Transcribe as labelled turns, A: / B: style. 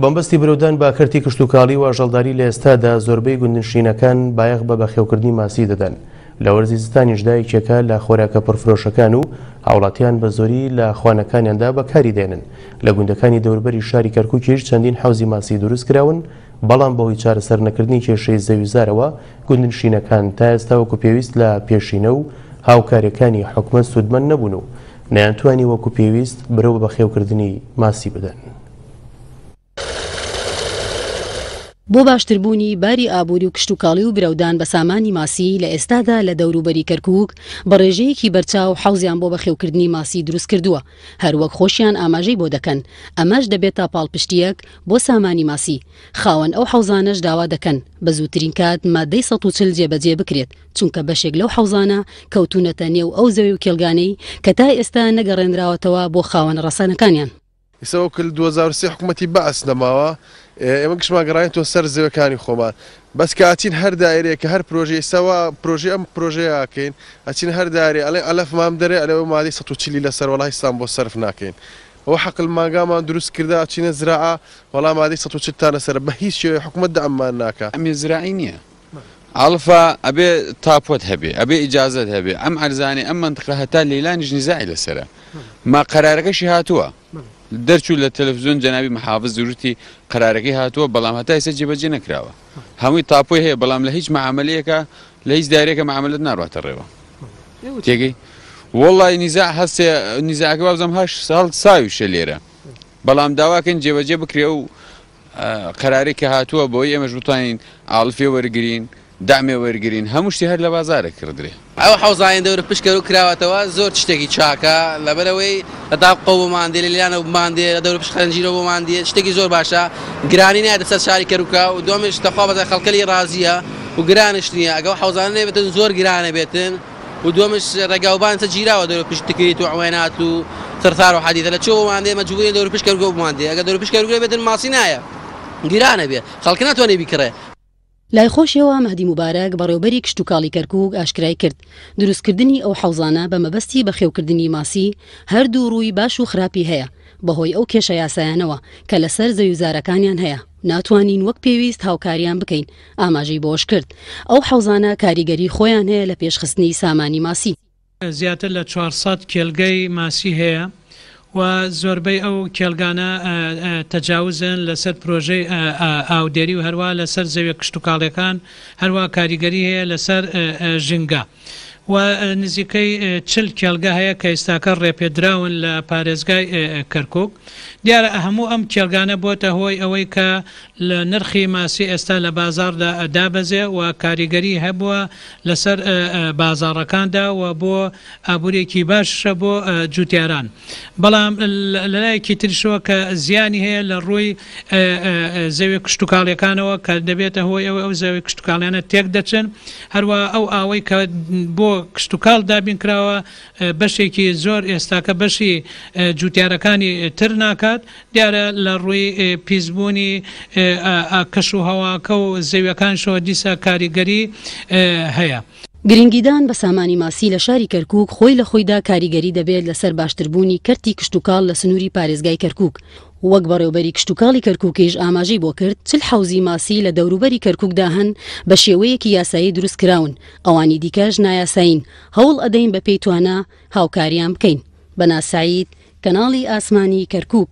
A: بەمبستی برودان باکردی کشتتوکاڵی و ئاژەڵداری لە ئێستادا زۆربەی گوندنشینەکان بایەخ بە بەخێوکردنی ماسی دەدەن لە وەرزی زستانی ژدایکێکە لە خۆراکە پرفرۆشەکان و هاوڵاتیان بە زۆری لە خوانەکانیاندا بەکاری دێنن لە گوندەکانی دەوربەری شاری کەرکوکیش چەندین حوزی ماسی دروست کراون بەڵام بەهۆی چارەسەر نەکردنی کێشەی زەویزارەوە گوندنشینەکان تا ئێستا وەکو پێویست لە پێشینە و هاوکارەکانی حکومە سوودمە نەبوون و نەیانتوانی وەکو پێویست برەوە بە خێوکردنی ماسی بدەن.
B: بۆ باشتربوونی باری ئابووری و کشتتوکاڵی و برەودان بە سامانی ماسی لە ئێستادا لە دەوروبەری کەرکک بە ڕێژەیەکی بەرچاو حوزیان بۆ بەخێوکردنی ماسی دروست کردووە هەروەک خۆشیان ئاماژەی بۆ دەکەن ئەمەش دەبێت تا پاڵپشتیەک بۆ سامانی ماسی خاوەن ئەو حوزانەش داوا دەکەن بە زووترین کات مادەی ١ جێبەجێ بکرێت چونکە بەشێک لەو حوزانە کەوتونەتە نێو ئەو زەوی و کێلگانەی کە تا ئێستا نەگەڕێنراوەتەوە بۆ خاوەن ڕسانەکانیان
C: ئێسەوە کل 2023 حکوومەتتی بەس نەماوە ئێمە گشما گەڕایێتەوە سەر زەوەکانی خۆمان بەس کە بروجي هەر دایرێککە هەر پرۆژێ سەوا پرۆژێ ئەم پرۆژەیەکەین على هەر دارێ ئەڵێ ئەلف مام دەرێ ئەلەوە مادی سەچلی لە سەرۆڵایستان بۆ سرف ناکەین. ئەو حقل ماگامان دروست کردا چینە زراعا وەڵام مادەی 1940تانە سەر بە هیچ شێوەی حکوومەت ئەممان ناکە ئەمێ زراعی نییە.
D: ئالفا ئەبێ تاپۆت هەبێ ئەبێ ئیجازت أم ئەم ئەرزانانی ئەم منتقە هەتا لەیلانیش نیزای لەسرە ما شي هاتوا دەرچوو لە تەلەفزیۆن جەناوی محافز زورتی قرارەکەی هاتووە بەڵام هەتا ئێستا جێبەجێ نەکراوە هەمووی تاپۆی هەیە بەڵام لە هیچ معاملەیەەکە لە هیچ دارێکە معاملت ناڕاتە ڕێوە تێگەی وڵی نیزا هەستێ نیزاکە بازم هەش ساڵ ساویشە لێرە بەڵام داواکەن جێبەجێ بکرێ و قرارێکی هاتووە بۆی ئێمەش بتوانین ئاڵفێ وەرگین دامێ وەرگین هەموو شتی هەر لە بازارە کردێ
E: ئەو حوزایەن دەورە پشکەر و کراوەتەوە زۆر شتێکی چاکە لەبەرەوەی لەداق قۆ بۆ ماندێ لەلیانە ماندێ لە دەور پشخەنجیرەوە بۆ ماندێ شتێکی زۆر باشە گرانی نایە دەسەر شاری کەروکە و دۆمێش تەخوا بەدە خەڵکەلی ڕازیە و گرانش نییە ئەگەڵ حوزانەی بێتن زۆر گرانە بێتن و دومش ڕێگاوبان چە جیراوە دەور پشتکریت و ئەوێنات و ترثار و حەدیدە لە چۆ ماندێ مەجبوری دەور پشکەرگۆ ماندێ ئەگە دەور پشکەرگوێ بێتن ماسی نایە گیرانە بێ خەڵکە ناتوانێ بیکڕێ
B: لای خۆشیەوە مەدی مبارەك بەڕێوبەری کشتتوکاڵی کەرکک ئاشکرای کرد دروستکردنی ئەو حەوزانە بە مەبەستی بە خێوکردنی ماسی هەردوو ڕووی باش و خراپی هەیە بەهۆی ئەو کێشە یاسایانەوە کە لەسەر زەویزارەکانیان هەیە ناتوانین وەک پێویست هاوکاریان بکەین ئاماژەی بۆش کرد ئەو حەوزانە کاریگەری خۆیان هەیە لە پێشخستنی سامانی ماسی
F: زیاتر لە 400 کێلگەی ماسی هەیە و زۆربەی ئەو کێلگانە تەجاوزن لەسەر پرۆژەی ئاودێری و هەروە لەسەر زەوێ کشت و کاڵەکان هەروە کاریگەری هەیە لەسەر ژینگە. و نزیکەی چل کێلگە هەیە کە ئێستاکە ڕێپێدراون لە پارێزگای کەرکک دیارە هەموو ئەم کێلگانە بۆتە هۆی ئەوەی کە لە نرخی ماسی ئێستا لە بازاردا دابەزێ و کاریگەری هەبووە لەسەر بازارەکاندا و بۆ ئابورێکی باشە بۆ جوتیاران بەڵام لەلایەکی ترشەوە کە زیانی هەیە لە ڕووی زەوی کشتتوکاڵەکانەوە کە دەبێتە هۆی ئەو ئەو زەوی کشتتوکاڵیانە تێک دەچن هەروە ئەو ئاوەی کە بۆ کشت و کاڵ دابین کراوە بەشێکی زۆر ئێستاکە بەشی جوتیارەکانی تر ناکات دیارە لە ڕووی پیسبوونی کەش و هەواکە و زەویەکان شەوە دیسە کاریگەری هەیە.
B: گرنگیدان بە سامانی ماسی لە شاری کەرکک خۆی لە خۆیدا کاریگەری دەبێت لەسەر باشتربوونی کەرتی کشتتوکال لە سنووری پارێزگای کەرکک وەک بەڕێوبەری کشتتوکالی کەرککیش ئاماژەی بۆ کرد چل حوزی ماسی لە دەوروبەری کەرککدا هەن بە شێوەیەکی یاسایی دروست کراون ئەوانی دیکەش نایاسایین هەوڵ ئەدەین بە پێیتوانە هاوکاریان بکەین بەناساییت کەناڵی ئاسمانی کەرکک